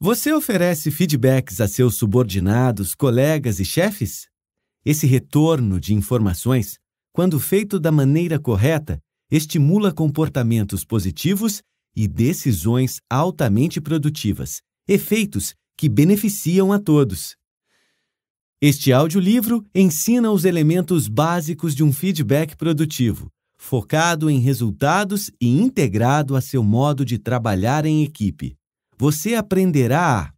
Você oferece feedbacks a seus subordinados, colegas e chefes? Esse retorno de informações, quando feito da maneira correta, estimula comportamentos positivos e decisões altamente produtivas, efeitos que beneficiam a todos. Este audiolivro ensina os elementos básicos de um feedback produtivo, focado em resultados e integrado a seu modo de trabalhar em equipe você aprenderá a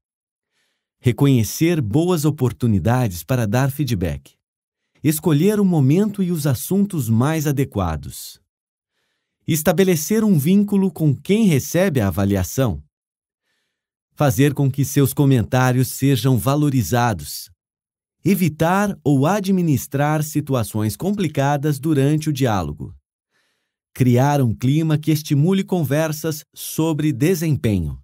reconhecer boas oportunidades para dar feedback, escolher o momento e os assuntos mais adequados, estabelecer um vínculo com quem recebe a avaliação, fazer com que seus comentários sejam valorizados, evitar ou administrar situações complicadas durante o diálogo. Criar um clima que estimule conversas sobre desempenho.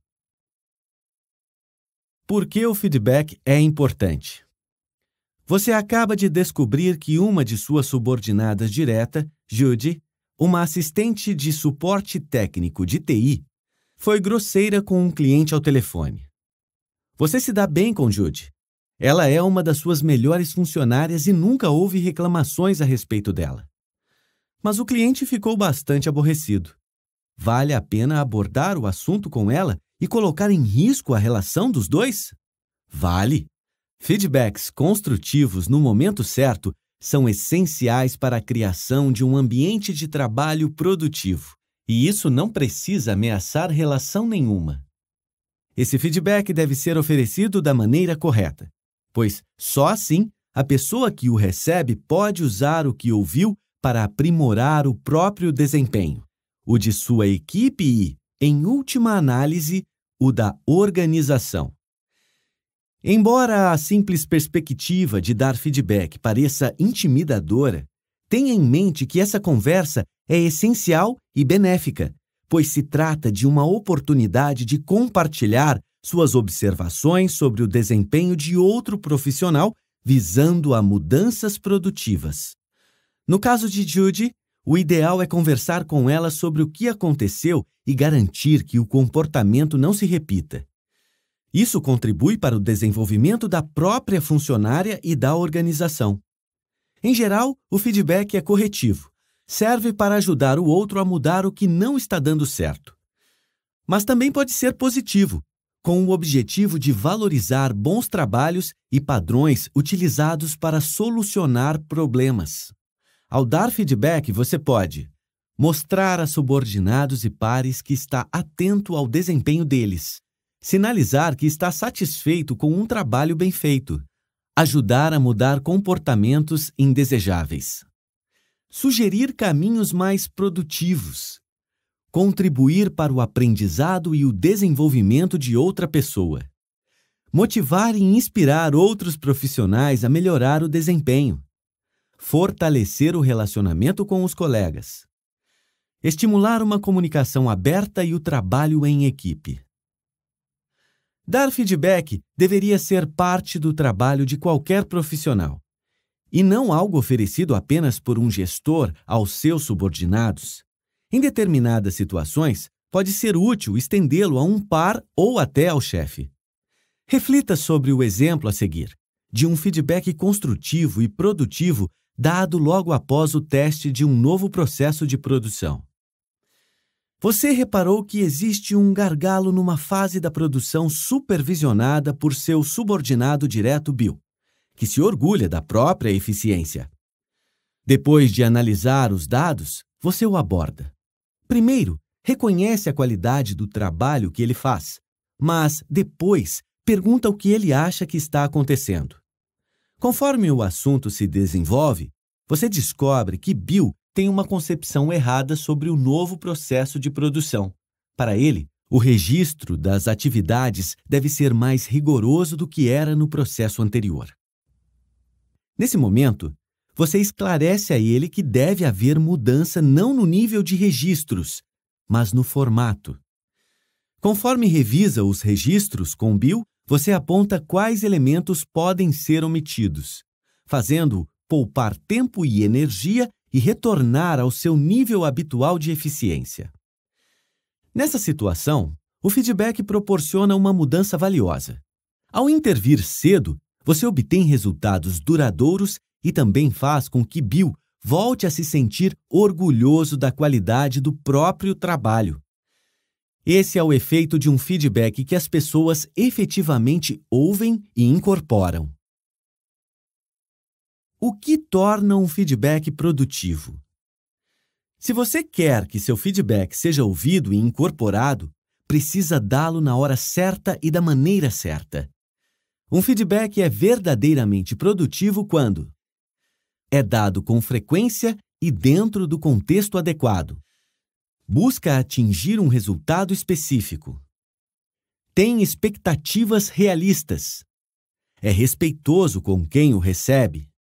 Por que o feedback é importante? Você acaba de descobrir que uma de suas subordinadas direta, Judy, uma assistente de suporte técnico de TI, foi grosseira com um cliente ao telefone. Você se dá bem com Judy. Ela é uma das suas melhores funcionárias e nunca houve reclamações a respeito dela. Mas o cliente ficou bastante aborrecido. Vale a pena abordar o assunto com ela e colocar em risco a relação dos dois? Vale! Feedbacks construtivos no momento certo são essenciais para a criação de um ambiente de trabalho produtivo, e isso não precisa ameaçar relação nenhuma. Esse feedback deve ser oferecido da maneira correta, pois só assim a pessoa que o recebe pode usar o que ouviu para aprimorar o próprio desempenho, o de sua equipe e, em última análise, o da organização. Embora a simples perspectiva de dar feedback pareça intimidadora, tenha em mente que essa conversa é essencial e benéfica, pois se trata de uma oportunidade de compartilhar suas observações sobre o desempenho de outro profissional visando a mudanças produtivas. No caso de Judy, o ideal é conversar com ela sobre o que aconteceu e garantir que o comportamento não se repita. Isso contribui para o desenvolvimento da própria funcionária e da organização. Em geral, o feedback é corretivo. Serve para ajudar o outro a mudar o que não está dando certo. Mas também pode ser positivo, com o objetivo de valorizar bons trabalhos e padrões utilizados para solucionar problemas. Ao dar feedback, você pode mostrar a subordinados e pares que está atento ao desempenho deles, sinalizar que está satisfeito com um trabalho bem feito, ajudar a mudar comportamentos indesejáveis, sugerir caminhos mais produtivos, contribuir para o aprendizado e o desenvolvimento de outra pessoa, motivar e inspirar outros profissionais a melhorar o desempenho fortalecer o relacionamento com os colegas, estimular uma comunicação aberta e o trabalho em equipe. Dar feedback deveria ser parte do trabalho de qualquer profissional, e não algo oferecido apenas por um gestor aos seus subordinados. Em determinadas situações, pode ser útil estendê-lo a um par ou até ao chefe. Reflita sobre o exemplo a seguir, de um feedback construtivo e produtivo dado logo após o teste de um novo processo de produção. Você reparou que existe um gargalo numa fase da produção supervisionada por seu subordinado direto Bill, que se orgulha da própria eficiência. Depois de analisar os dados, você o aborda. Primeiro, reconhece a qualidade do trabalho que ele faz, mas depois pergunta o que ele acha que está acontecendo. Conforme o assunto se desenvolve, você descobre que Bill tem uma concepção errada sobre o novo processo de produção. Para ele, o registro das atividades deve ser mais rigoroso do que era no processo anterior. Nesse momento, você esclarece a ele que deve haver mudança não no nível de registros, mas no formato. Conforme revisa os registros com Bill, você aponta quais elementos podem ser omitidos, fazendo-o poupar tempo e energia e retornar ao seu nível habitual de eficiência. Nessa situação, o feedback proporciona uma mudança valiosa. Ao intervir cedo, você obtém resultados duradouros e também faz com que Bill volte a se sentir orgulhoso da qualidade do próprio trabalho. Esse é o efeito de um feedback que as pessoas efetivamente ouvem e incorporam. O que torna um feedback produtivo? Se você quer que seu feedback seja ouvido e incorporado, precisa dá-lo na hora certa e da maneira certa. Um feedback é verdadeiramente produtivo quando é dado com frequência e dentro do contexto adequado busca atingir um resultado específico. Tem expectativas realistas. É respeitoso com quem o recebe.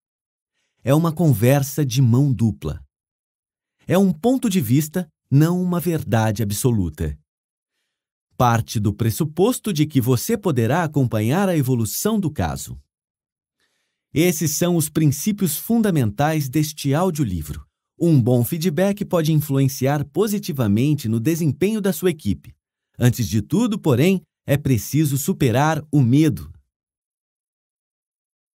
É uma conversa de mão dupla. É um ponto de vista, não uma verdade absoluta. Parte do pressuposto de que você poderá acompanhar a evolução do caso. Esses são os princípios fundamentais deste audiolivro. Um bom feedback pode influenciar positivamente no desempenho da sua equipe. Antes de tudo, porém, é preciso superar o medo